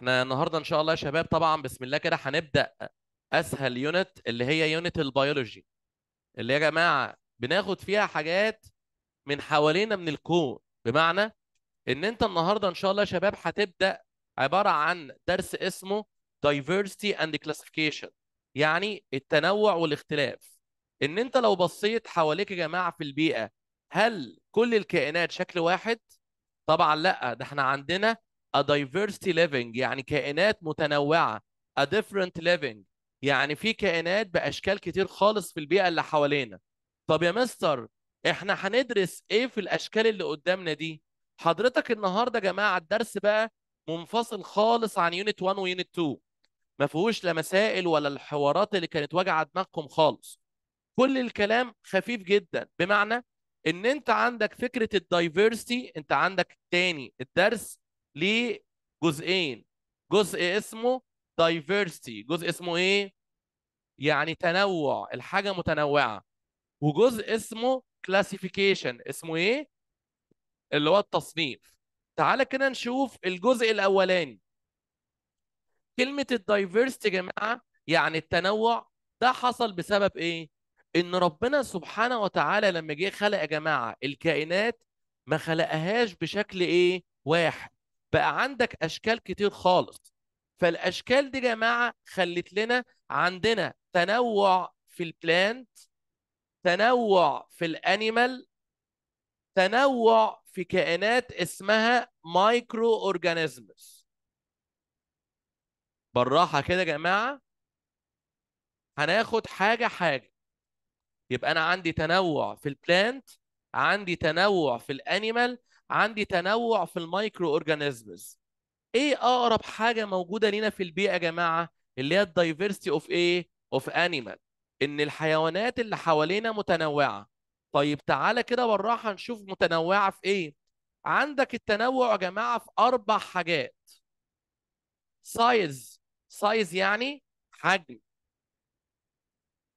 احنا النهارده ان شاء الله يا شباب طبعا بسم الله كده هنبدا اسهل يونت اللي هي يونت البيولوجي اللي يا جماعه بناخد فيها حاجات من حوالينا من الكون بمعنى ان انت النهارده ان شاء الله يا شباب هتبدا عباره عن درس اسمه diversity and classification يعني التنوع والاختلاف ان انت لو بصيت حواليك يا جماعه في البيئه هل كل الكائنات شكل واحد طبعا لا ده احنا عندنا a diversity living يعني كائنات متنوعه a different living يعني في كائنات باشكال كتير خالص في البيئه اللي حوالينا طب يا مستر احنا هندرس ايه في الاشكال اللي قدامنا دي حضرتك النهارده يا جماعه الدرس بقى منفصل خالص عن يونت 1 ويونت 2 ما فيهوش لا مسائل ولا الحوارات اللي كانت واجعه دماغكم خالص كل الكلام خفيف جدا بمعنى ان انت عندك فكره الدايفرسيتي انت عندك تاني الدرس لجزئين جزء اسمه diversity جزء اسمه ايه يعني تنوع الحاجه متنوعه وجزء اسمه classification اسمه ايه اللي هو التصنيف تعالى كده نشوف الجزء الاولاني كلمه الدايفرستي يا جماعه يعني التنوع ده حصل بسبب ايه ان ربنا سبحانه وتعالى لما جه خلق يا جماعه الكائنات ما خلقهاش بشكل ايه واحد بقى عندك اشكال كتير خالص فالاشكال دي يا جماعه خلت لنا عندنا تنوع في البلانت تنوع في الانيمال تنوع في كائنات اسمها مايكرو اورجانيزمز بالراحه كده يا جماعه هناخد حاجه حاجه يبقى انا عندي تنوع في البلانت عندي تنوع في الانيمال عندي تنوع في المايكرو اورجانيزمز ايه اقرب حاجه موجوده لينا في البيئه يا جماعه اللي هي الدايفرستي اوف ايه اوف انيمال ان الحيوانات اللي حوالينا متنوعه طيب تعالى كده بالراحه نشوف متنوعه في ايه عندك التنوع يا جماعه في اربع حاجات سايز سايز يعني حجم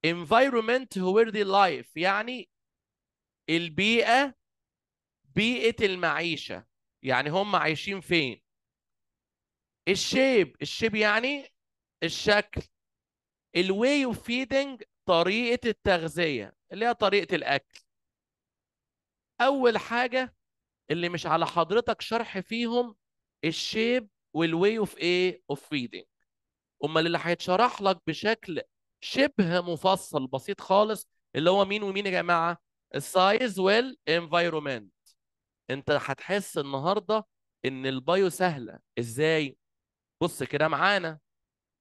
environment where they live يعني البيئه بيئه المعيشه يعني هم عايشين فين الشيب الشيب يعني الشكل الواي اوف فيدنج طريقه التغذيه اللي هي طريقه الاكل اول حاجه اللي مش على حضرتك شرح فيهم الشيب والواي اوف ايه اوف فيدنج امال اللي هيتشرح لك بشكل شبه مفصل بسيط خالص اللي هو مين ومين يا جماعه السايز والانفايرومنت انت هتحس النهارده ان البايو سهله ازاي بص كده معانا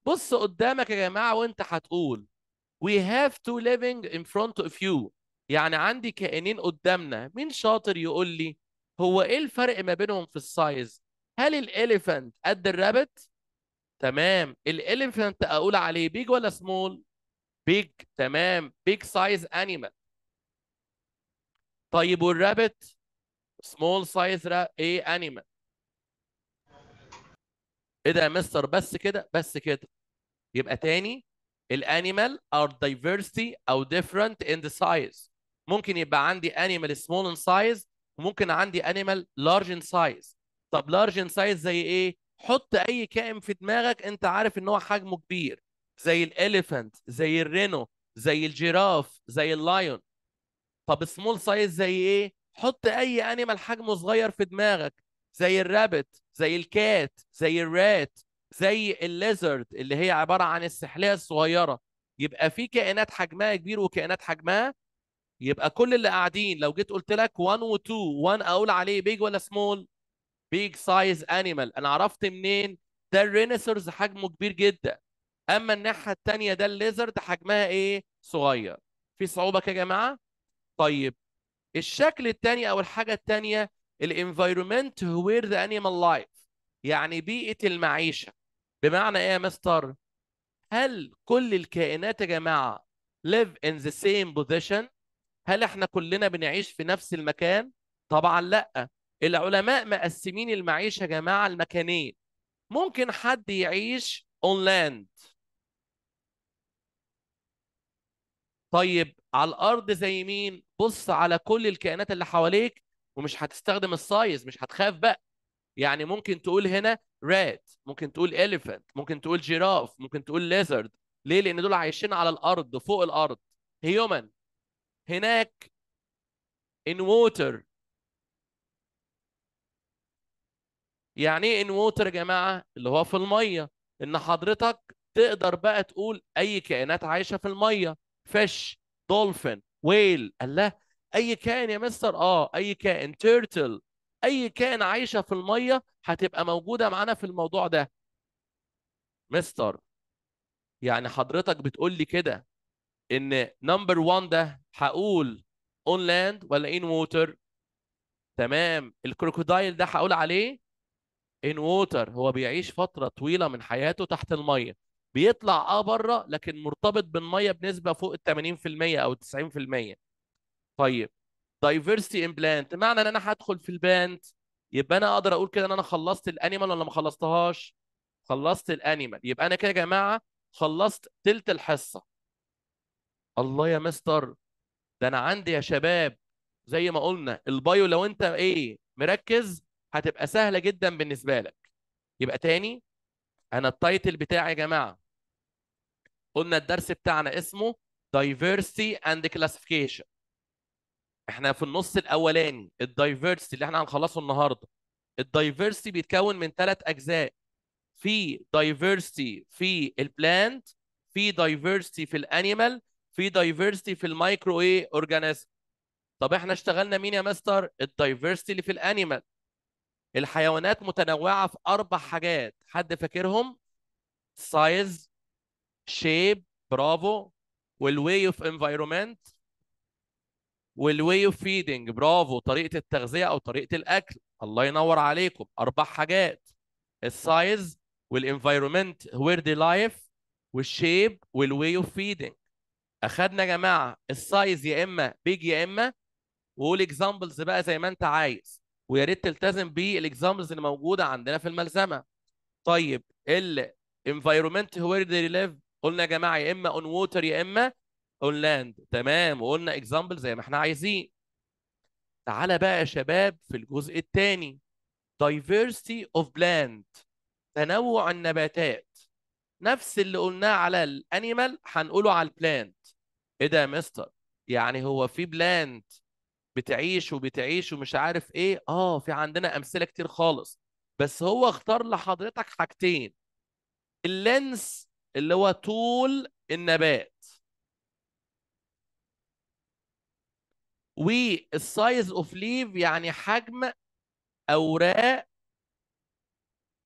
بص قدامك يا جماعه وانت هتقول we have تو living in front of you يعني عندي كائنين قدامنا مين شاطر يقول لي هو ايه الفرق ما بينهم في السايز هل الاليفنت قد الرابت تمام الاليفنت اقول عليه بيج ولا سمول بيج تمام بيج سايز انيمال طيب والرابت small size ايه انيمال ايه ده يا مستر بس كده بس كده يبقى تاني الانيمال are diversity او different in the size ممكن يبقى عندي انيمال small in size وممكن عندي انيمال large in size طب large in size زي ايه حط اي كائن في دماغك انت عارف ان هو حجمه كبير زي الاليفنت زي الرينو زي الجيراف زي اللايون طب سمول سايز زي ايه حط اي انيمال حجمه صغير في دماغك زي الرابت زي الكات زي الرات زي الليزرد اللي هي عباره عن السحليه الصغيره يبقى في كائنات حجمها كبير وكائنات حجمها يبقى كل اللي قاعدين لو جيت قلت لك 1 و 2 1 اقول عليه بيج ولا سمول بيج سايز انيمال انا عرفت منين ده الرينيسورس حجمه كبير جدا اما الناحيه الثانيه ده الليزرد حجمها ايه صغير في صعوبه يا جماعه طيب الشكل الثاني او الحاجه الثانيه الانفايرمنت وير ذا انيمال لايف يعني بيئه المعيشه بمعنى ايه يا مستر هل كل الكائنات يا جماعه live in the same position هل احنا كلنا بنعيش في نفس المكان طبعا لا العلماء مقسمين المعيشه يا جماعه المكانين ممكن حد يعيش اون لاند طيب على الارض زي مين بص على كل الكائنات اللي حواليك ومش هتستخدم السايز مش هتخاف بقى يعني ممكن تقول هنا رات ممكن تقول elephant ممكن تقول جيراف ممكن تقول ليزرد ليه لان دول عايشين على الارض فوق الارض هيومن هناك in water يعني ايه in water يا جماعه اللي هو في الميه ان حضرتك تقدر بقى تقول اي كائنات عايشه في الميه فيش دولفين ويل الله اي كائن يا مستر اه اي كائن تيرتل اي كائن عايشه في الميه هتبقى موجوده معانا في الموضوع ده مستر يعني حضرتك بتقول لي كده ان نمبر 1 ده هقول اون لاند ولا ان ووتر تمام الكروكودايل ده هقول عليه ان ووتر هو بيعيش فتره طويله من حياته تحت الميه بيطلع اه بره لكن مرتبط بالميه بنسبه فوق ال 80% او 90% طيب دايفرستي امبلانت معنى ان انا هدخل في الباند يبقى انا اقدر اقول كده ان انا خلصت الانيمال ولا ما خلصتهاش خلصت الانيمال يبقى انا كده يا جماعه خلصت تلت الحصه الله يا مستر ده انا عندي يا شباب زي ما قلنا البايو لو انت ايه مركز هتبقى سهله جدا بالنسبه لك يبقى تاني انا التايتل بتاعي يا جماعه قلنا الدرس بتاعنا اسمه diversity and classification احنا في النص الاولاني الدايفرسيتي اللي احنا هنخلصه النهارده الدايفرسيتي بيتكون من ثلاث اجزاء في دايفرسيتي في البلانت في دايفرسيتي في الانيمال في دايفرسيتي في المايكرو ايه اورجانيزم طب احنا اشتغلنا مين يا مستر الدايفرسيتي اللي في الانيمال الحيوانات متنوعه في اربع حاجات حد فاكرهم سايز شيب برافو والواي اوف انفايرومنت والواي اوف فيدنج برافو طريقه التغذيه او طريقه الاكل الله ينور عليكم اربع حاجات السايز والانفايرومنت وير دي لايف والشيب والواي اوف فيدنج اخدنا يا جماعه السايز يا اما بيج يا اما وقول اكزامبلز بقى زي ما انت عايز ويا ريت تلتزم بالاكزامبلز اللي موجوده عندنا في الملزمه طيب الانفايرومنت وير دي لايف قلنا يا جماعه يا اما اون ووتر يا اما اون لاند تمام وقلنا اكزامبل زي ما احنا عايزين تعالى بقى يا شباب في الجزء الثاني diversity of plant تنوع النباتات نفس اللي قلناه على الانيمال هنقوله على البلانت ايه ده يا مستر يعني هو في بلانت بتعيش وبتعيش ومش عارف ايه اه في عندنا امثله كتير خالص بس هو اختار لحضرتك حاجتين اللينس اللي هو طول النبات والسايز اوف ليف يعني حجم اوراق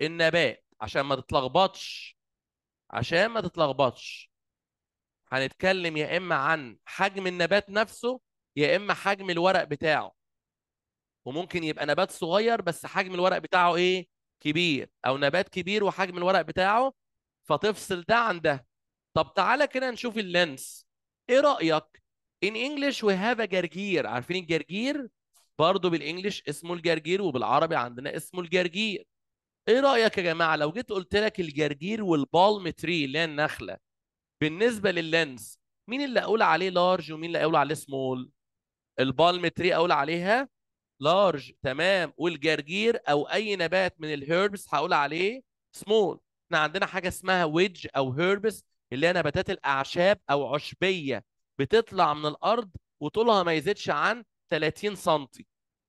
النبات عشان ما تتلخبطش عشان ما تتلخبطش هنتكلم يا اما عن حجم النبات نفسه يا اما حجم الورق بتاعه وممكن يبقى نبات صغير بس حجم الورق بتاعه ايه كبير او نبات كبير وحجم الورق بتاعه فتفصل ده عن ده طب تعالى كده نشوف اللينس ايه رايك ان انجلش وي هاف ا جرجير عارفين الجرجير برضه بالانجلش اسمه الجرجير وبالعربي عندنا اسمه الجرجير ايه رايك يا جماعه لو جيت قلت لك الجرجير والبالم تري اللي هي النخله بالنسبه لللينس مين اللي اقول عليه لارج ومين اللي اقول عليه سمول البالم تري اقول عليها لارج تمام والجرجير او اي نبات من الهيربس هقول عليه سمول احنا عندنا حاجه اسمها ويدج او هيربس اللي هي نباتات الاعشاب او عشبيه بتطلع من الارض وطولها ما يزيدش عن 30 سم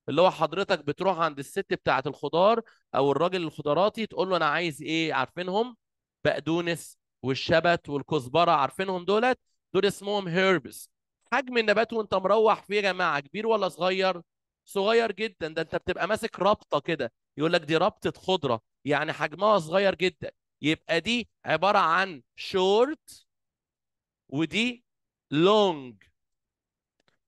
اللي هو حضرتك بتروح عند الست بتاعه الخضار او الراجل الخضراتي تقول له انا عايز ايه عارفينهم بقدونس والشبت والكزبره عارفينهم دولت دول اسمهم هيربس حجم النبات وانت مروح فيه يا جماعه كبير ولا صغير صغير جدا ده انت بتبقى ماسك رابطه كده يقول لك دي رابطه خضره يعني حجمها صغير جدا يبقى دي عباره عن شورت ودي لونج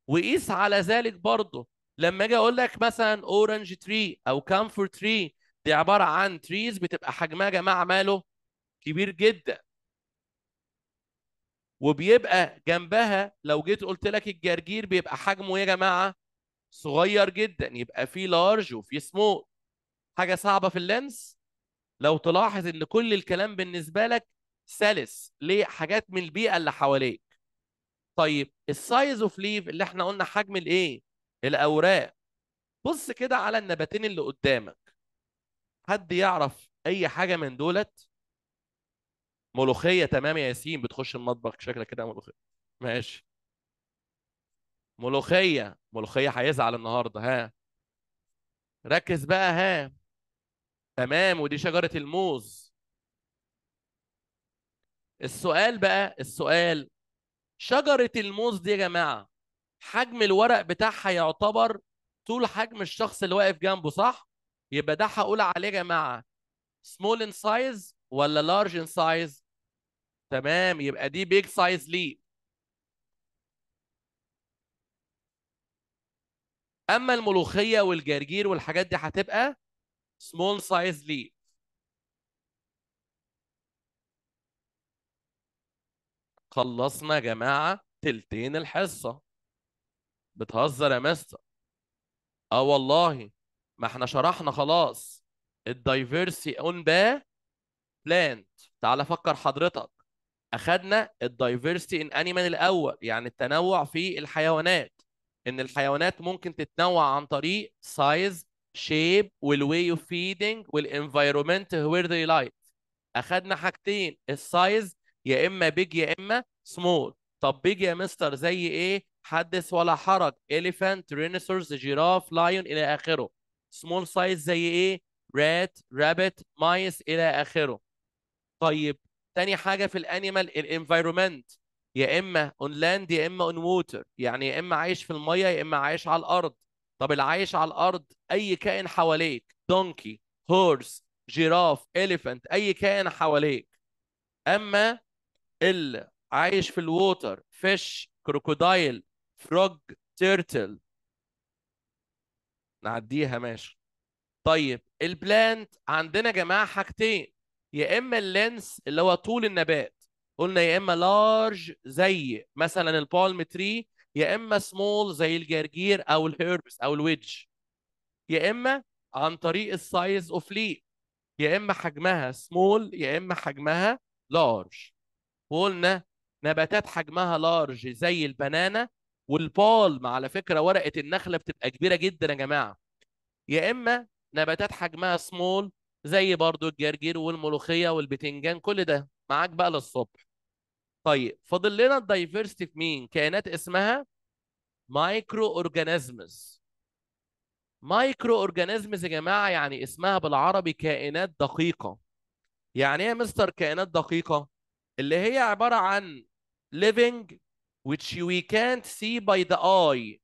وقيس على ذلك برضه لما اجي اقول لك مثلا اورنج تري او كامفور تري دي عباره عن تريز بتبقى حجمها يا جماعه ماله كبير جدا وبيبقى جنبها لو جيت قلت لك الجرجير بيبقى حجمه يا جماعه صغير جدا يبقى في لارج وفي سمول حاجه صعبه في اللينس لو تلاحظ ان كل الكلام بالنسبه لك سلس ليه حاجات من البيئه اللي حواليك طيب السايز اوف ليف اللي احنا قلنا حجم الايه الاوراق بص كده على النباتين اللي قدامك حد يعرف اي حاجه من دولت ملوخيه تمام يا ياسين بتخش المطبخ شكلك كده ملوخيه ماشي ملوخيه ملوخيه هيزعل النهارده ها ركز بقى ها تمام ودي شجره الموز السؤال بقى السؤال شجره الموز دي يا جماعه حجم الورق بتاعها يعتبر طول حجم الشخص اللي واقف جنبه صح يبقى ده هقول عليه يا جماعه small in size ولا large in size تمام يبقى دي big size ليه اما الملوخيه والجرجير والحاجات دي هتبقى small size لي خلصنا يا جماعة تلتين الحصة بتهزر يا مستر اه والله ما احنا شرحنا خلاص الدايفيرسي اون با بلانت تعال فكر حضرتك اخدنا الدايفيرسي ان انيمال الاول يعني التنوع في الحيوانات ان الحيوانات ممكن تتنوع عن طريق سايز شيب والواي اوف فيدنج والانفايرومنت وير ذي لايت اخدنا حاجتين السايز يا اما بيج يا اما سمول طب بيج يا مستر زي ايه حدث ولا حرج اليفنت رينيسورس جيراف لايون الى اخره سمول سايز زي ايه رات رابت مايس الى اخره طيب تاني حاجه في الانيمال الانفايرومنت يا اما اون لاند يا اما اون ووتر يعني يا اما عايش في الميه يا اما عايش على الارض طب اللي عايش على الارض اي كائن حواليك دونكي هورس جيراف اليفنت اي كائن حواليك اما اللي عايش في الووتر فيش كروكودايل فروج تيرتل نعديها ماشي طيب البلانت عندنا يا جماعه حاجتين يا اما اللينس اللي هو طول النبات قلنا يا اما لارج زي مثلا البالم تري يا اما سمول زي الجرجير او الهيربس او الويدج يا اما عن طريق السايز اوف ليب يا اما حجمها سمول يا اما حجمها لارج وقلنا نباتات حجمها لارج زي البنانا والبالم على فكره ورقه النخله بتبقى كبيره جدا يا جماعه يا اما نباتات حجمها سمول زي برضو الجرجير والملوخيه والبتنجان كل ده معاك بقى للصبح طيب فاضل لنا الدايفرستي في مين كائنات اسمها مايكرو اورجانيزمز مايكرو اورجانيزمز يا جماعه يعني اسمها بالعربي كائنات دقيقه يعني ايه يا مستر كائنات دقيقه اللي هي عباره عن living which we can't see by the eye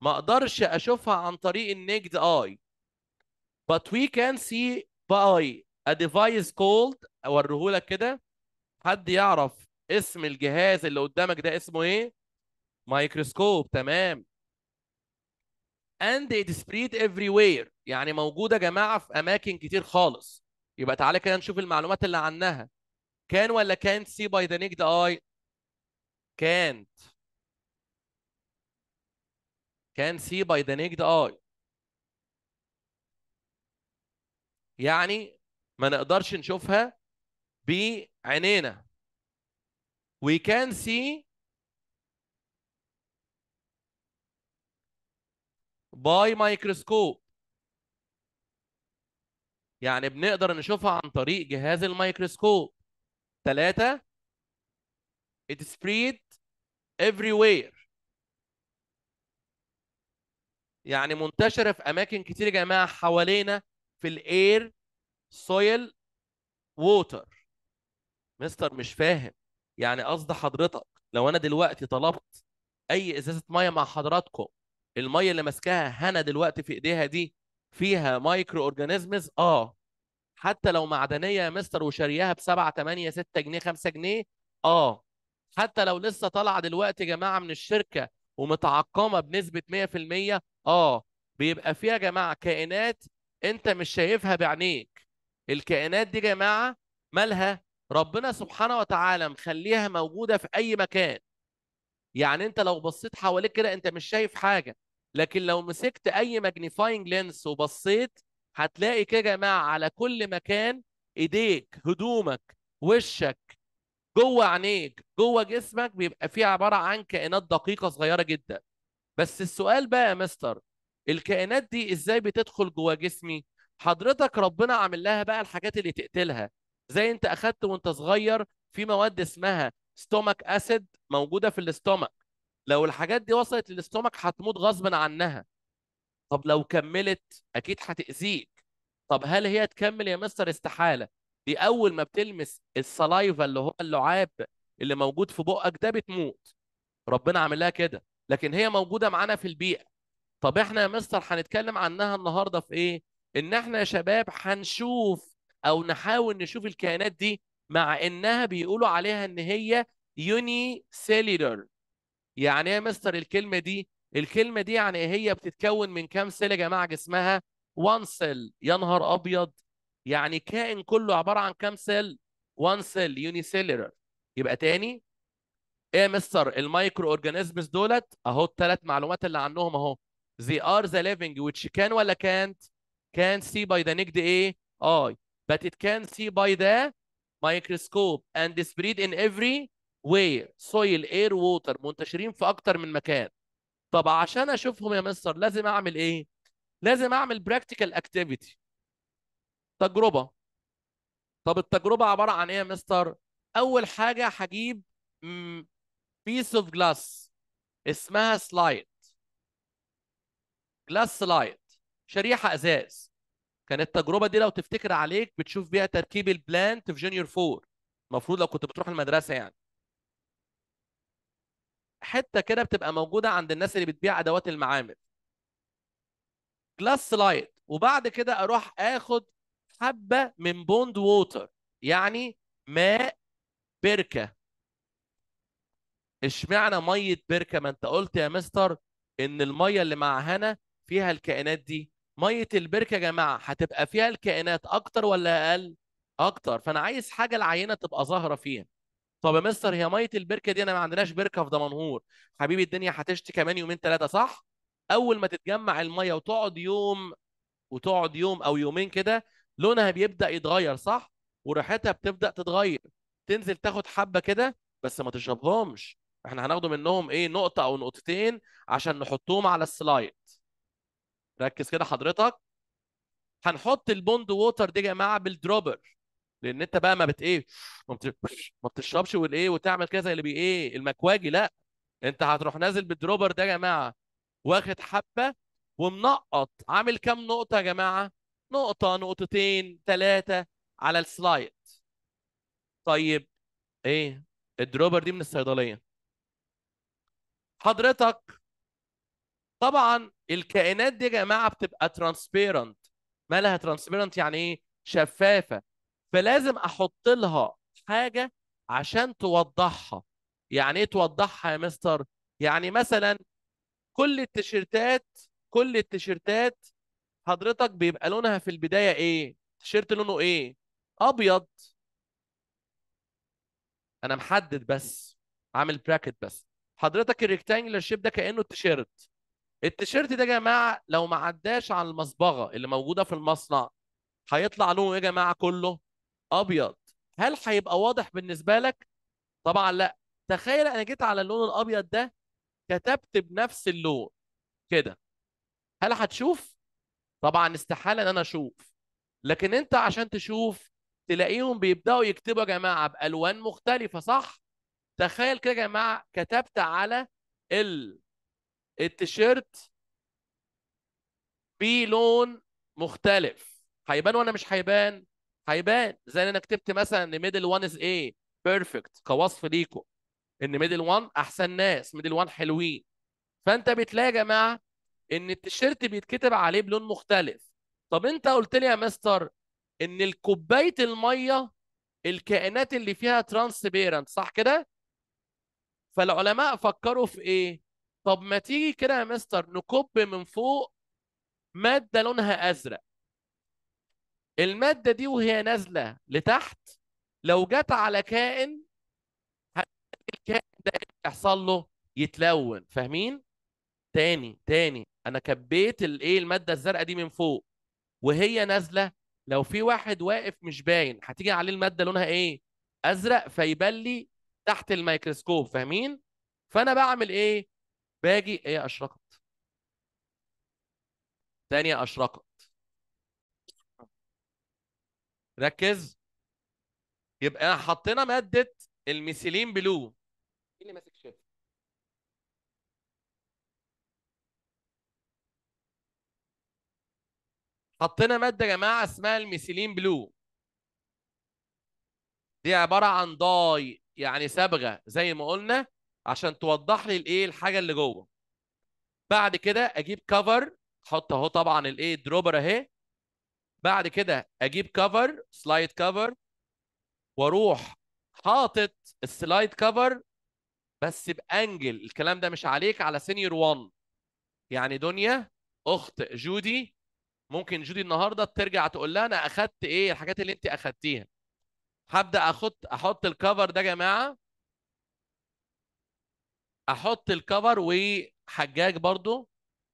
ما اقدرش اشوفها عن طريق النجد اي but we can see by a device called اوريهولك كده حد يعرف اسم الجهاز اللي قدامك ده اسمه ايه؟ مايكروسكوب تمام and it spread everywhere يعني موجوده يا جماعه في اماكن كتير خالص يبقى تعالى كده نشوف المعلومات اللي عنها كان ولا كانت سي باي ذا نيكد اي كانت كان سي باي ذا نيكد اي يعني ما نقدرش نشوفها بعينينا we can see by microscope يعني بنقدر نشوفها عن طريق جهاز الميكروسكوب ثلاثة it spread everywhere يعني منتشرة في أماكن كتير يا جماعة حوالينا في الإير سويل ووتر مستر مش فاهم يعني قصد حضرتك لو انا دلوقتي طلبت اي ازازه ميه مع حضراتكم الميه اللي ماسكاها هنا دلوقتي في ايديها دي فيها مايكرو اورجانيزمز اه حتى لو معدنيه يا مستر وشارياها ب 7 8 6 جنيه 5 جنيه اه حتى لو لسه طالعه دلوقتي يا جماعه من الشركه ومتعقمه بنسبه 100% اه بيبقى فيها يا جماعه كائنات انت مش شايفها بعينيك الكائنات دي يا جماعه مالها ربنا سبحانه وتعالى مخليها موجوده في اي مكان يعني انت لو بصيت حواليك كده انت مش شايف حاجه لكن لو مسكت اي ماجنيفاينج لينس وبصيت هتلاقي كده يا جماعه على كل مكان ايديك هدومك وشك جوه عينيك جوه جسمك بيبقى فيه عباره عن كائنات دقيقه صغيره جدا بس السؤال بقى يا مستر الكائنات دي ازاي بتدخل جوه جسمي حضرتك ربنا عامل لها بقى الحاجات اللي تقتلها زي انت اخدت وانت صغير في مواد اسمها ستومك اسيد موجوده في الاستومك لو الحاجات دي وصلت للاستومك هتموت غصبا عنها طب لو كملت اكيد هتاذيك طب هل هي تكمل يا مستر استحاله دي اول ما بتلمس السلايفا اللي هو اللعاب اللي موجود في بقك ده بتموت ربنا عامل لها كده لكن هي موجوده معانا في البيئه طب احنا يا مستر هنتكلم عنها النهارده في ايه ان احنا يا شباب هنشوف او نحاول نشوف الكائنات دي مع انها بيقولوا عليها ان هي يوني سيلولر يعني ايه يا مستر الكلمه دي الكلمه دي يعني هي بتتكون من كام سيل يا جماعه جسمها وان سيل يا نهار ابيض يعني كائن كله عباره عن كام سيل وان سيل يوني سيلولر يبقى تاني ايه يا مستر المايكرو اورجانيزمز دولت اهو الثلاث معلومات اللي عنهم اهو they are the living which can ولا can't can see by the naked ايه اي but it can see by the microscope and spread in every way soil air water منتشرين في اكتر من مكان طب عشان اشوفهم يا مستر لازم اعمل ايه لازم اعمل practical activity تجربه طب التجربه عباره عن ايه يا مستر اول حاجه هجيب بيس اوف جلاس اسمها سلايد جلاس slide شريحه ازاز كانت التجربه دي لو تفتكر عليك بتشوف بيها تركيب البلانت في جونيور فور المفروض لو كنت بتروح المدرسه يعني حته كده بتبقى موجوده عند الناس اللي بتبيع ادوات المعامل جلاس سلايد وبعد كده اروح اخد حبه من بوند ووتر يعني ماء بركه اشمعنى ميه بركه ما انت قلت يا مستر ان الميه اللي مع هنا فيها الكائنات دي ميه البركه يا جماعه هتبقى فيها الكائنات اكتر ولا اقل اكتر فانا عايز حاجه العينه تبقى ظاهره فيها طب يا مستر هي ميه البركه دي انا ما عندناش بركه في دمنهور حبيبي الدنيا هتشتي كمان يومين ثلاثه صح اول ما تتجمع الميه وتقعد يوم وتقعد يوم او يومين كده لونها بيبدا يتغير صح وريحتها بتبدا تتغير تنزل تاخد حبه كده بس ما تشربهمش احنا هناخده منهم ايه نقطه او نقطتين عشان نحطهم على السلايد ركز كده حضرتك هنحط البوند ووتر دي يا جماعه بالدروبر لان انت بقى ما بت ايه ما بتشربش والايه وتعمل كده زي اللي بي ايه المكواجي لا انت هتروح نازل بالدروبر ده يا جماعه واخد حبه ومنقط عامل كام نقطه يا جماعه نقطه نقطتين ثلاثه على السلايد طيب ايه الدروبر دي من الصيدليه حضرتك طبعا الكائنات دي يا جماعه بتبقى ترانسبيرنت مالها ترانسبيرنت يعني ايه شفافه فلازم احط لها حاجه عشان توضحها يعني ايه توضحها يا مستر يعني مثلا كل التيشيرتات كل التيشيرتات حضرتك بيبقى لونها في البدايه ايه التيشيرت لونه ايه ابيض انا محدد بس عامل براكت بس حضرتك الريكتانجلر شيب ده كانه تيشيرت التيشيرت ده يا جماعه لو ما عداش على المصبغه اللي موجوده في المصنع هيطلع لونه إيه يا جماعه كله ابيض هل هيبقى واضح بالنسبه لك طبعا لا تخيل انا جيت على اللون الابيض ده كتبت بنفس اللون كده هل هتشوف طبعا استحاله ان انا اشوف لكن انت عشان تشوف تلاقيهم بيبداوا يكتبوا يا جماعه بالوان مختلفه صح تخيل كده يا جماعه كتبت على ال التيشيرت لون مختلف هيبان وانا مش هيبان هيبان زي انا كتبت مثلا ان ميدل 1 از ايه بيرفكت كوصف ليكم ان ميدل 1 احسن ناس ميدل 1 حلوين فانت بتلاقي يا جماعه ان التيشيرت بيتكتب عليه بلون مختلف طب انت قلت لي يا مستر ان الكوبايه الميه الكائنات اللي فيها ترانسبيرنت صح كده فالعلماء فكروا في ايه طب ما تيجي كده يا مستر نكب من فوق ماده لونها ازرق الماده دي وهي نازله لتحت لو جت على كائن الكائن ده يحصل له يتلون فاهمين تاني تاني انا كبيت الايه الماده الزرقاء دي من فوق وهي نازله لو في واحد واقف مش باين هتيجي عليه الماده لونها ايه ازرق فيبلي تحت الميكروسكوب فاهمين فانا بعمل ايه باجي هي ايه أشرقت ثانية أشرقت ركز يبقى حطينا مادة الميسيلين بلو مين اللي ماسك شيفت؟ حطينا مادة يا جماعة اسمها الميسيلين بلو دي عبارة عن ضاي يعني صبغة زي ما قلنا عشان توضح لي الايه الحاجه اللي جوه بعد كده اجيب كفر احط اهو طبعا الايه الدروبر اهي بعد كده اجيب كفر سلايد كفر واروح حاطط السلايد كفر بس بانجل الكلام ده مش عليك على سينيور 1 يعني دنيا اخت جودي ممكن جودي النهارده ترجع تقول لها انا اخدت ايه الحاجات اللي انت اخدتيها هبدا اخد احط الكفر ده يا جماعه احط الكفر وحجاج برضو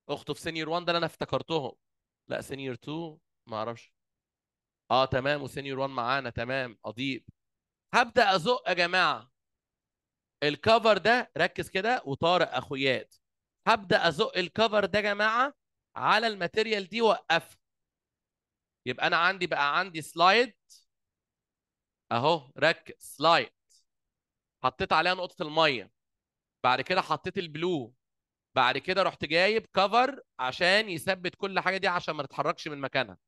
اخته في سينيور 1 ده اللي انا افتكرتهم لا سينيور 2 ما اعرفش اه تمام وسينيور 1 معانا تمام اضيب هبدا ازق يا جماعه الكفر ده ركز كده وطارق اخويات هبدا ازق الكفر ده يا جماعه على الماتيريال دي وقفها يبقى انا عندي بقى عندي سلايد اهو ركز سلايد حطيت عليها نقطه الميه بعد كده حطيت البلو بعد كده رحت جايب كفر عشان يثبت كل حاجه دي عشان ما تتحركش من مكانها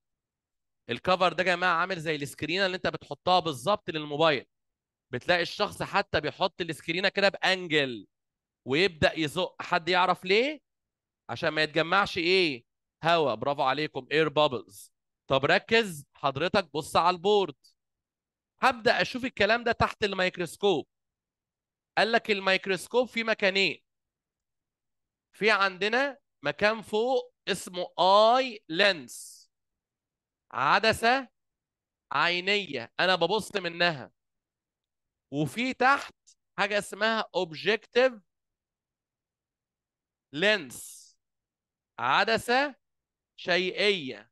الكفر ده يا جماعه عامل زي السكرينه اللي انت بتحطها بالظبط للموبايل بتلاقي الشخص حتى بيحط السكرينه كده بانجل ويبدا يزق حد يعرف ليه عشان ما يتجمعش ايه هوا برافو عليكم اير بابلز طب ركز حضرتك بص على البورد هبدا اشوف الكلام ده تحت الميكروسكوب قال لك الميكروسكوب في مكانين في عندنا مكان فوق اسمه اي لينس عدسه عينيه انا ببص منها وفي تحت حاجه اسمها اوبجكتيف لينس عدسه شيئيه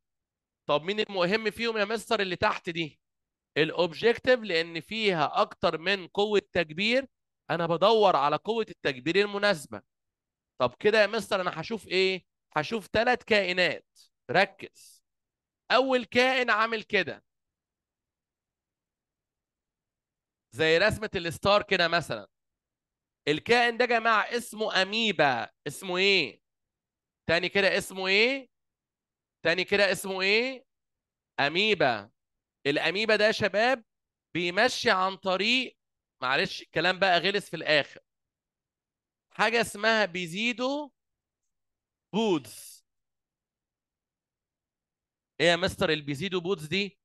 طب مين المهم فيهم يا مستر اللي تحت دي الاوبجكتيف لان فيها اكتر من قوه تكبير انا بدور على قوه التكبير المناسبه طب كده يا مستر انا هشوف ايه هشوف ثلاث كائنات ركز اول كائن عامل كده زي رسمه الستار كده مثلا الكائن ده يا جماعه اسمه اميبا اسمه ايه تاني كده اسمه ايه تاني كده اسمه ايه اميبا الاميبا ده يا شباب بيمشي عن طريق معلش الكلام بقى غلس في الاخر حاجه اسمها بيزيدو بودز ايه يا مستر البيزيدو بودز دي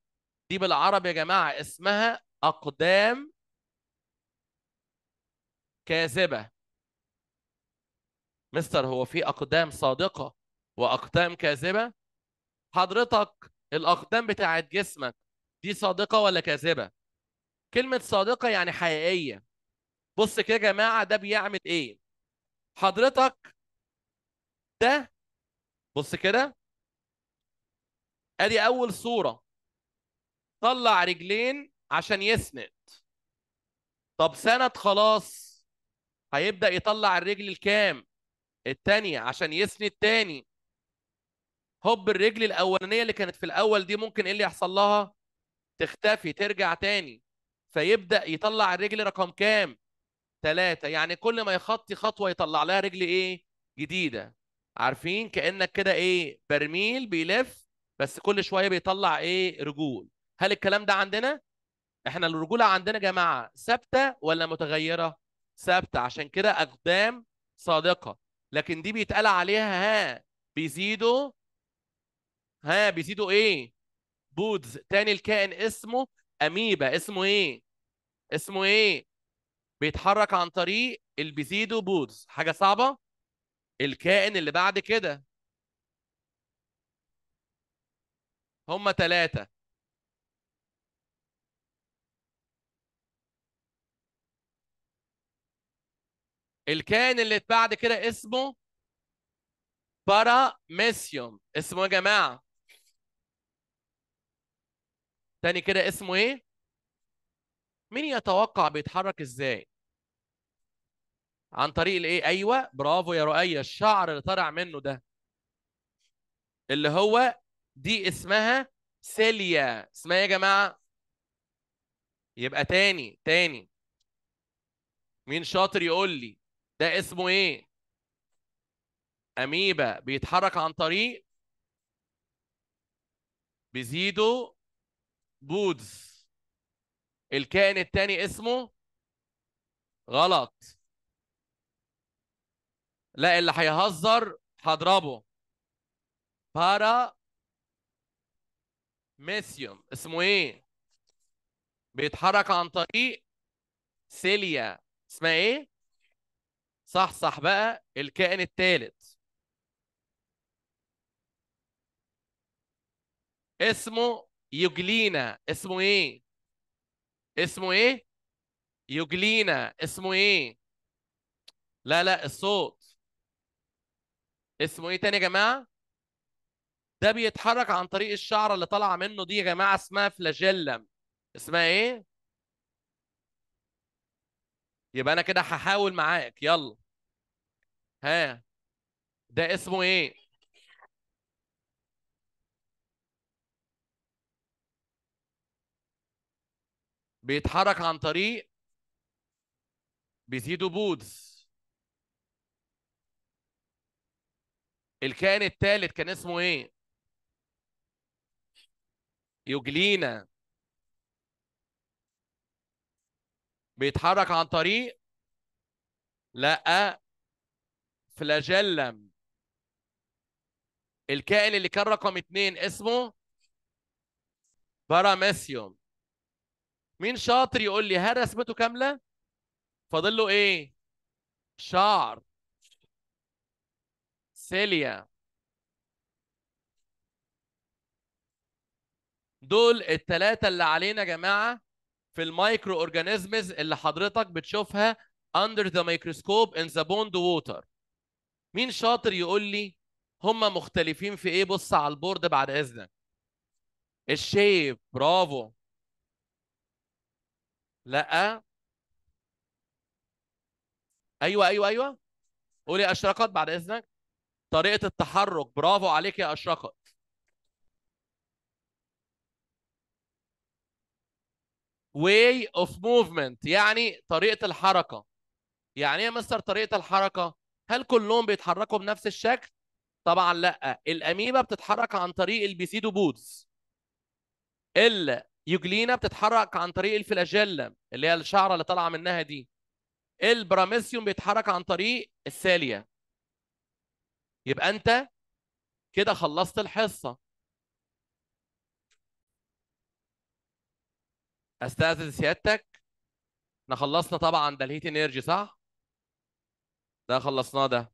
دي بالعربي يا جماعه اسمها اقدام كاذبه مستر هو في اقدام صادقه واقدام كاذبه حضرتك الاقدام بتاعت جسمك دي صادقه ولا كاذبه كلمه صادقه يعني حقيقيه بص كده يا جماعه ده بيعمل ايه حضرتك ده بص كده ادي اول صوره طلع رجلين عشان يسند طب سند خلاص هيبدا يطلع الرجل الكام الثانيه عشان يسند تاني هوب الرجل الاولانيه اللي كانت في الاول دي ممكن ايه اللي يحصل لها تختفي ترجع تاني فيبدا يطلع الرجل رقم كام؟ ثلاثة يعني كل ما يخطي خطوة يطلع لها رجل ايه؟ جديدة عارفين كأنك كده ايه؟ برميل بيلف بس كل شوية بيطلع ايه؟ رجول هل الكلام ده عندنا؟ احنا الرجولة عندنا يا جماعة ثابتة ولا متغيرة؟ ثابتة عشان كده أقدام صادقة لكن دي بيتقال عليها ها بيزيدوا ها بيزيدوا ايه؟ بودز تاني الكائن اسمه اميبا اسمه ايه اسمه ايه بيتحرك عن طريق البيزيدو بودز حاجه صعبه الكائن اللي بعد كده هما ثلاثه الكائن اللي بعد كده اسمه باراميسيوم اسمه يا جماعه تاني كده اسمه ايه؟ مين يتوقع بيتحرك ازاي؟ عن طريق الايه؟ ايوه برافو يا رؤية الشعر اللي طالع منه ده اللي هو دي اسمها سيليا اسمها ايه يا جماعة يبقى تاني تاني مين شاطر يقول لي ده اسمه ايه؟ أميبا بيتحرك عن طريق بيزيدوا بودز الكائن الثاني اسمه غلط لا اللي هيهزر هضربه بارا ميسيوم اسمه ايه بيتحرك عن طريق سيليا اسمها ايه صح صح بقى الكائن الثالث اسمه يجلينا اسمه ايه اسمه ايه يجلينا اسمه ايه لا لا الصوت اسمه ايه تاني يا جماعه ده بيتحرك عن طريق الشعره اللي طالعه منه دي يا جماعه اسمها فلاجيلم اسمها ايه يبقى انا كده هحاول معاك يلا ها ده اسمه ايه بيتحرك عن طريق بيزيدوا بودز الكائن الثالث كان اسمه ايه؟ يوجلينا بيتحرك عن طريق لا فلاجيلم الكائن اللي كان رقم اتنين اسمه باراميسيوم مين شاطر يقول لي هل رسمته كامله فاضل له ايه شعر سيليا دول التلاتة اللي علينا يا جماعة في المايكرو اورجانيزمز اللي حضرتك بتشوفها under the microscope in the بوند water مين شاطر يقول لي هما مختلفين في ايه بص على البورد بعد اذنك الشيب برافو لا ايوه ايوه ايوه قول يا اشرقت بعد اذنك طريقه التحرك برافو عليك يا اشرقت way of movement يعني طريقه الحركه يعني ايه يا مستر طريقه الحركه هل كلهم بيتحركوا بنفس الشكل طبعا لا الاميبا بتتحرك عن طريق البيسيدو بودز الا يوجلينا بتتحرك عن طريق الفلاجيلا اللي هي الشعره اللي طالعه منها دي البراميسيوم بيتحرك عن طريق الساليه يبقى انت كده خلصت الحصه استاذن سيادتك احنا خلصنا طبعا ده الهيت انرجي صح ده خلصناه ده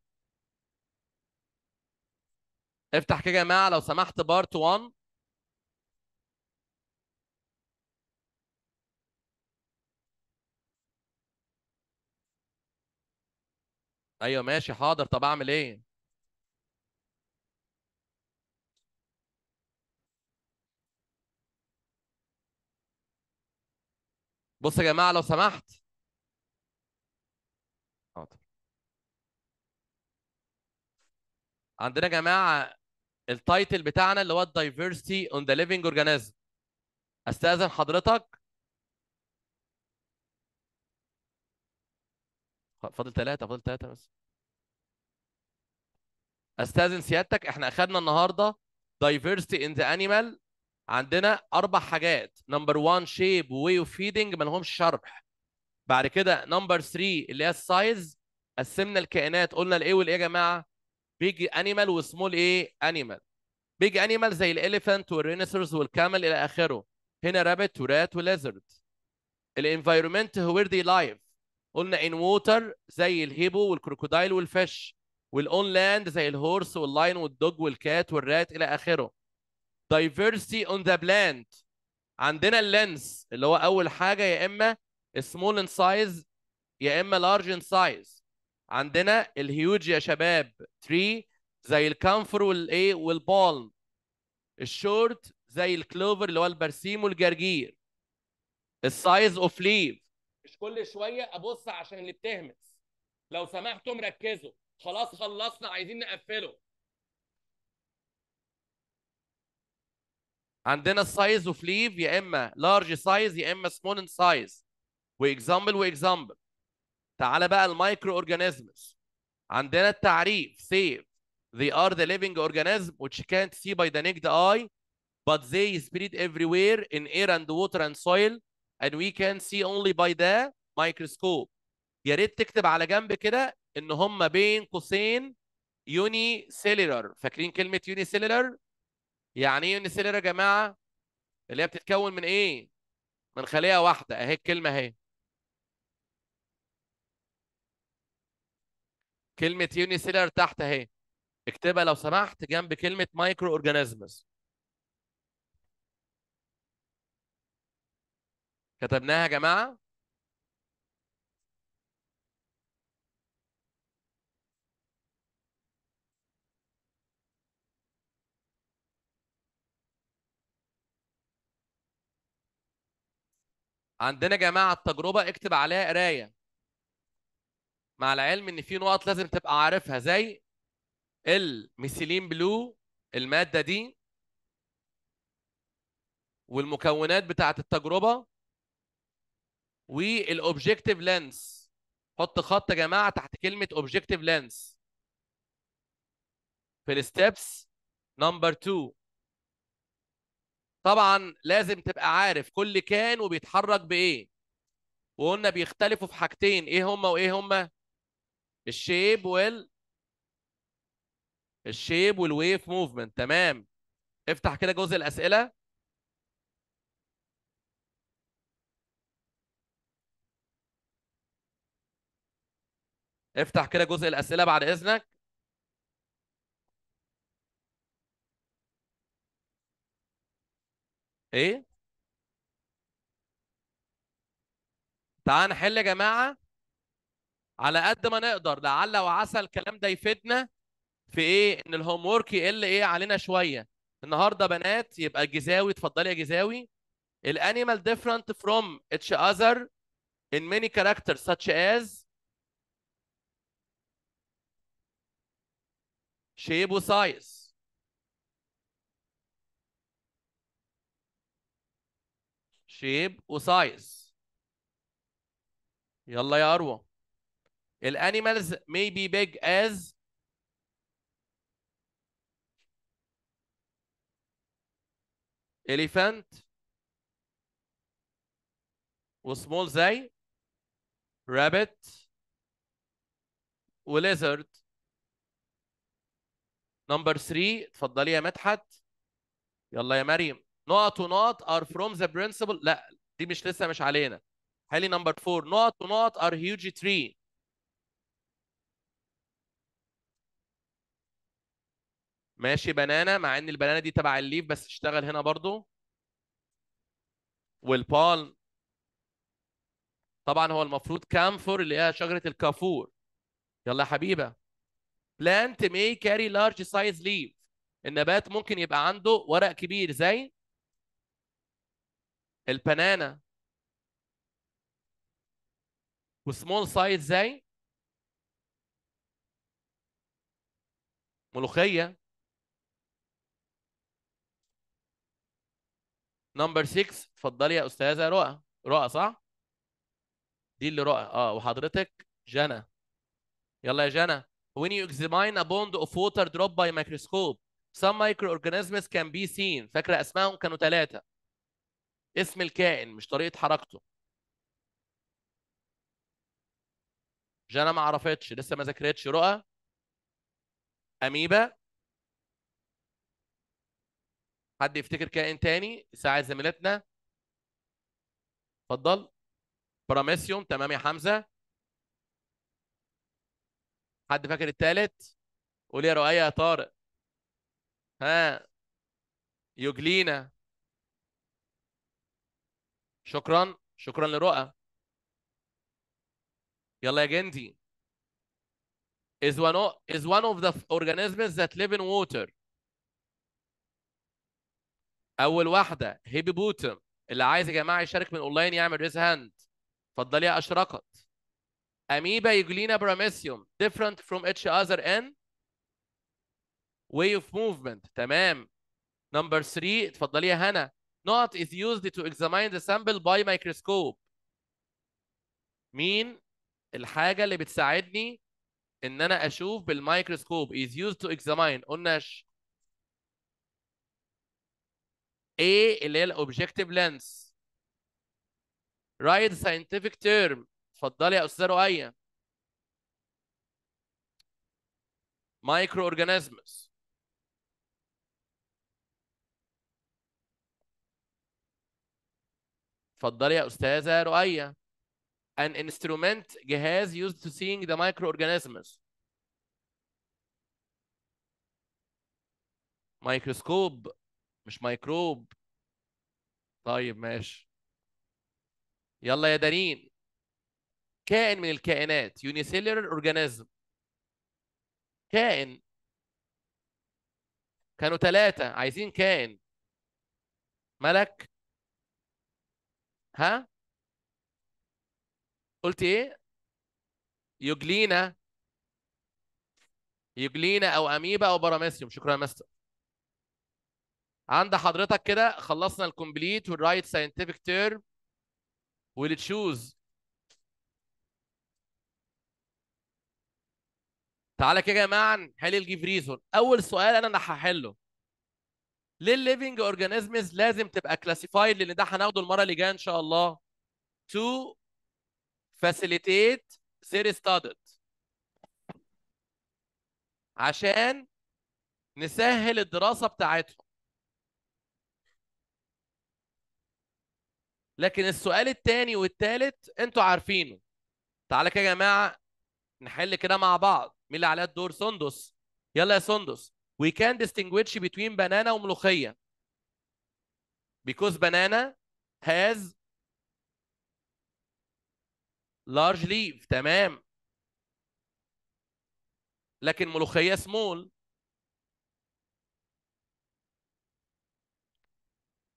افتح كده يا جماعه لو سمحت بارت 1 ايوه ماشي حاضر طب اعمل ايه بص يا جماعه لو سمحت حاضر عندنا يا جماعه التايتل بتاعنا اللي هو الدايفرستي اون ذا ليفنج اورجانيزم استاذن حضرتك فاضل ثلاثة فاضل ثلاثة بس استاذن سيادتك احنا اخدنا النهارده diversity in the animal عندنا اربع حاجات نمبر 1 شيب وواي اوف فيدنج ما لهمش شرح بعد كده نمبر 3 اللي هي السايز قسمنا الكائنات قلنا الايه والايه يا جماعه بيج انيمال وسمول ايه انيمال بيج انيمال زي الاليفنت والرينيسورس والكامل الى اخره هنا رابت ورات وليزرد الانفايرمنت هو وير دي لايف قلنا ان ووتر زي الهيبو والكروكودايل والفش والاون لاند زي الهورس واللاين والدوج والكات والرات الى اخره diversity اون ذا بلاند عندنا اللينس اللي هو اول حاجه يا اما سمول ان سايز يا اما لارج ان سايز عندنا الهيوج يا شباب تري زي الكامفر والايه والبالم الشورت زي الكلوفر اللي هو البرسيم والجرجير السايز اوف ليف كل شويه ابص عشان اللي بتهمس لو سمحتم ركزوا خلاص خلصنا عايزين نقفله عندنا السايز اوف ليف يا اما لارج سايز يا اما سمول ان سايز واكزامبل واكزامبل تعالى بقى المايكرو اورجانيزمز عندنا التعريف سيف they are the living organism which can't see by the naked eye but they spread everywhere in air and water and soil and we can see only by the microscope يا ريت تكتب على جنب كده ان هم بين قوسين يوني سيلولر فاكرين كلمه يوني سيلولر يعني ايه يوني سيلولر يا جماعه اللي هي بتتكون من ايه من خليه واحده اهي الكلمه اهي كلمه يوني سيلولر تحت اهي اكتبها لو سمحت جنب كلمه مايكرو اورجانيزمز كتبناها يا جماعه عندنا يا جماعه التجربه اكتب عليها قرايه مع العلم ان في نقط لازم تبقى عارفها زي الميثيلين بلو الماده دي والمكونات بتاعت التجربه والاوبجيكتيف لينس حط خط يا جماعه تحت كلمه اوبجيكتيف لينس في الستبس نمبر 2 طبعا لازم تبقى عارف كل كان وبيتحرك بايه وقلنا بيختلفوا في حاجتين ايه هما وايه هما الشيب وال الشيب والويف موفمنت تمام افتح كده جزء الاسئله افتح كده جزء الاسئله بعد اذنك ايه تعال نحل يا جماعه على قد ما نقدر لعل وعسى الكلام ده يفيدنا في ايه ان الهوم وورك يقل ايه علينا شويه النهارده بنات يبقى الجزاوي اتفضلي يا جزاوي الانيمال ديفرنت فروم اتش اذر ان ميني كاركترز ساتش از Shaybu Sayas. Shaib Usayas. Yalla Yarwa. El animals may be big as elephant. or Small زي rabbit. or Lizard. نمبر 3 اتفضلي يا مدحت يلا يا مريم نقط ونقط ار فروم ذا برنسبل لا دي مش لسه مش علينا هالي نمبر 4 نقط ونقط ار هيوج تري ماشي بنانا مع ان البنانا دي تبع الليف بس تشتغل هنا برضو والبالم طبعا هو المفروض كامفور اللي هي شجره الكافور يلا يا حبيبه plant may carry large size ليف النبات ممكن يبقى عنده ورق كبير زي البنانا وسمول سايز زي ملوخيه نمبر 6 اتفضلي يا استاذه رؤى رؤى صح دي اللي رؤى اه وحضرتك جنى يلا يا جنى when you examine a bond of water drop by microscope some microorganisms can be seen فاكرة اسمائهم كانوا ثلاثة اسم الكائن مش طريقة حركته جانا ما عرفتش لسه ما ذاكرتش رؤى اميبا حد يفتكر كائن تاني ساعد زميلتنا اتفضل براميسيوم تمام يا حمزه حد فاكر التالت قول يا رؤية يا طارق ها يوجلينا شكرا شكرا لرؤى يلا يا جندي is one of, is one of the organisms that live in water اول واحده هيبي بوتم اللي عايز يا جماعه يشارك من اونلاين يعمل ريز هاند اتفضلي يا اشرقت Amoeba euglena paramecium different from each other in way of movement تمام number three. اتفضلي يا هنا not is used to examine the sample by microscope مين الحاجة اللي بتساعدني ان انا اشوف بالميكروسكوب is used to examine قلنا A اللي هي الاوبجكتيف لينس Right scientific term اتفضلي يا استاذه رؤيه مايكرو اورجانيزمز اتفضلي يا استاذه رؤيه ان انسترومنت جهاز تو سينج ذا مايكرو اورجانيزمز مايكروسكوب مش مايكروب طيب ماشي يلا يا دارين كائن من الكائنات يونيسيلر اورجانيزم كائن كانوا ثلاثة عايزين كائن ملك ها قلت ايه يوجلينا يوجلينا او اميبا او باراميسيوم شكرا يا مستر عند حضرتك كده خلصنا الكومبليت والرايت ساينتفك تيرم والتشوز تعالى كده يا جماعه نحل الجيفريزون اول سؤال انا اللي هحله ليه الليفنج اورجانيزمز لازم تبقى كلاسيفايد لان ده هناخده المره اللي جايه ان شاء الله تو فاسيليتيت their studies عشان نسهل الدراسه بتاعتهم لكن السؤال الثاني والثالث انتوا عارفينه تعالى كده يا جماعه نحل كده مع بعض مين اللي عليها الدور سندس يلا يا سندس we can distinguish between banana وملوخيه because banana has large leaf تمام لكن ملوخيه small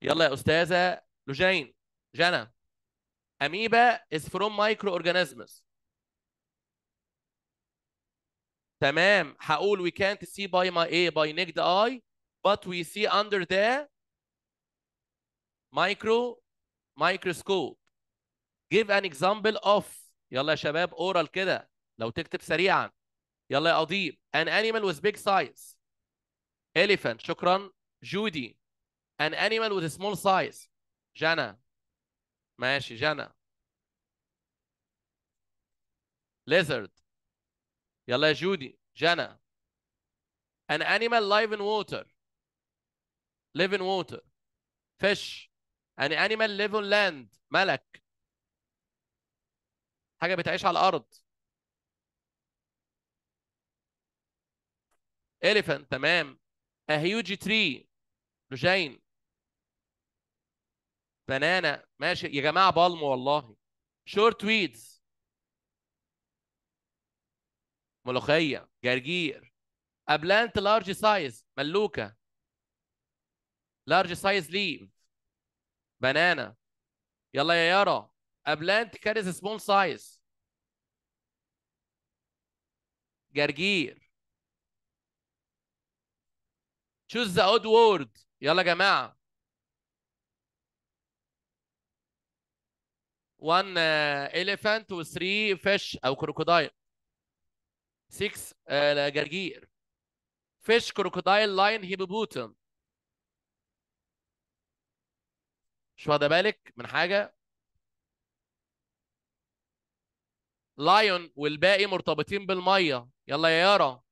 يلا يا استاذه لجين جنى اميبا is from microorganisms تمام هقول we can't see by my a by naked eye but we see under the micro microscope give an example of يلا يا شباب اورال كده لو تكتب سريعا يلا يا قضيب an animal with big size elephant شكرا جودي an animal with a small size جانا ماشي جانا lizard يلا يا جودي جانا an animal live in water live in water fish an animal live on land ملك حاجة بتعيش على الأرض elephant تمام a huge tree لوجين بنانا ماشي يا جماعة بالم والله short weeds ملوخيه جرجير ابلانت لارج سايز ملوكه لارج سايز ليف بنانا يلا يا يارا ابلانت كاريز سمول سايز جرجير تشوز ذا اود وورد يلا يا جماعه وان uh, elephant و 3 fish او كروكودايل سيكس آه، جرجير فيش كروكودايل لاين هيبوبوتم مش واخده بالك من حاجه لايون والباقي مرتبطين بالميه يلا يا يارا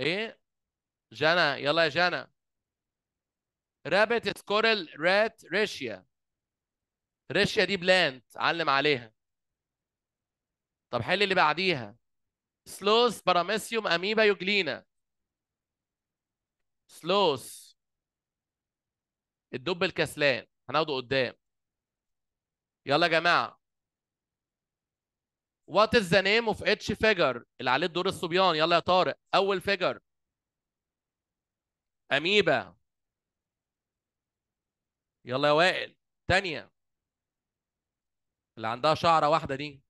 ايه جانا يلا يا جانا رابت سكورل رات ريشيا ريشيا دي بلانت علم عليها طب حل اللي بعديها سلوس باراميسيوم اميبا يوجلينا سلوس الدب الكسلان هناخده قدام يلا يا جماعه وات از ذا نيم اوف اتش فيجر اللي عليه الدور الصبيان يلا يا طارق اول فيجر اميبا يلا يا وائل تانية اللي عندها شعره واحده دي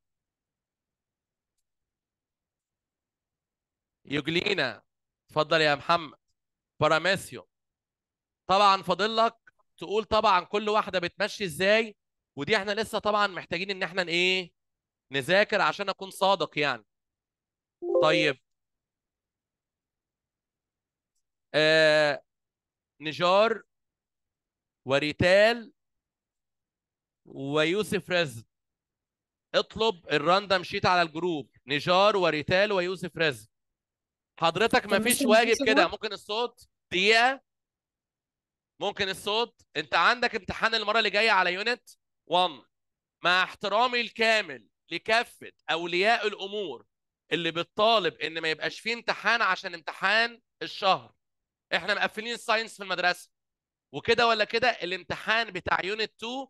يوجلينا اتفضل يا محمد باراميسيو طبعا فاضل لك تقول طبعا كل واحده بتمشي ازاي ودي احنا لسه طبعا محتاجين ان احنا ايه نذاكر عشان اكون صادق يعني طيب آه نجار وريتال ويوسف رزق اطلب الراندم شيت على الجروب نجار وريتال ويوسف رزق حضرتك ما فيش واجب كده ممكن الصوت دقيقه ممكن الصوت انت عندك امتحان المره اللي جايه على يونت 1 مع احترامي الكامل لكافه اولياء الامور اللي بتطالب ان ما يبقاش فيه امتحان عشان امتحان الشهر احنا مقفلين الساينس في المدرسه وكده ولا كده الامتحان بتاع يونت 2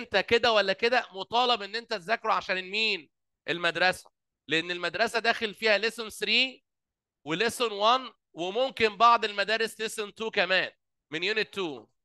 انت كده ولا كده مطالب ان انت تذاكره عشان مين المدرسه لان المدرسه داخل فيها ليسون 3 وليسون 1 وممكن بعض المدارس ليسون 2 كمان من يونت 2